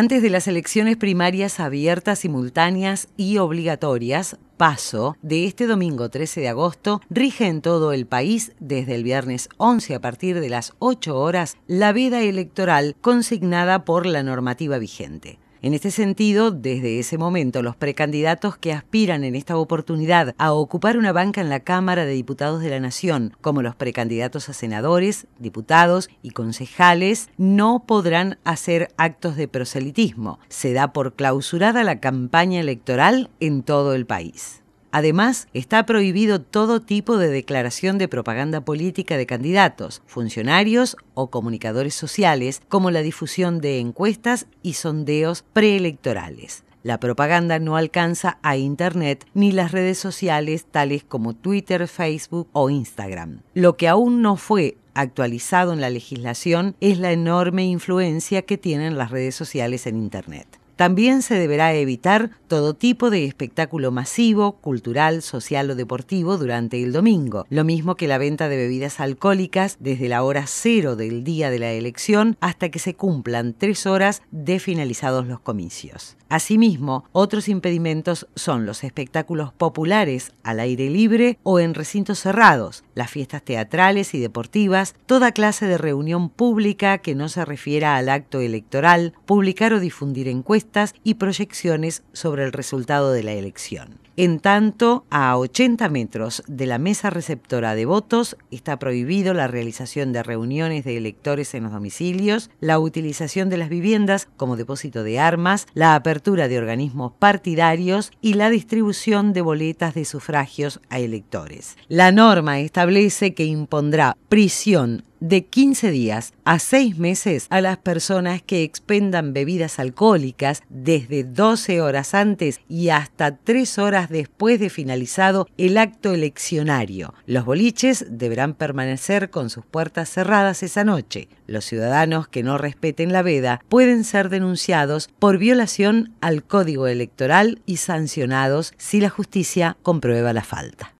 Antes de las elecciones primarias abiertas, simultáneas y obligatorias, paso de este domingo 13 de agosto, rige en todo el país desde el viernes 11 a partir de las 8 horas la veda electoral consignada por la normativa vigente. En este sentido, desde ese momento, los precandidatos que aspiran en esta oportunidad a ocupar una banca en la Cámara de Diputados de la Nación, como los precandidatos a senadores, diputados y concejales, no podrán hacer actos de proselitismo. Se da por clausurada la campaña electoral en todo el país. Además, está prohibido todo tipo de declaración de propaganda política de candidatos, funcionarios o comunicadores sociales, como la difusión de encuestas y sondeos preelectorales. La propaganda no alcanza a Internet ni las redes sociales tales como Twitter, Facebook o Instagram. Lo que aún no fue actualizado en la legislación es la enorme influencia que tienen las redes sociales en Internet. También se deberá evitar todo tipo de espectáculo masivo, cultural, social o deportivo durante el domingo, lo mismo que la venta de bebidas alcohólicas desde la hora cero del día de la elección hasta que se cumplan tres horas de finalizados los comicios. Asimismo, otros impedimentos son los espectáculos populares al aire libre o en recintos cerrados, las fiestas teatrales y deportivas, toda clase de reunión pública que no se refiera al acto electoral, publicar o difundir encuestas, y proyecciones sobre el resultado de la elección. En tanto, a 80 metros de la mesa receptora de votos está prohibido la realización de reuniones de electores en los domicilios, la utilización de las viviendas como depósito de armas, la apertura de organismos partidarios y la distribución de boletas de sufragios a electores. La norma establece que impondrá prisión de 15 días a 6 meses a las personas que expendan bebidas alcohólicas desde 12 horas antes y hasta 3 horas después de finalizado el acto eleccionario. Los boliches deberán permanecer con sus puertas cerradas esa noche. Los ciudadanos que no respeten la veda pueden ser denunciados por violación al código electoral y sancionados si la justicia comprueba la falta.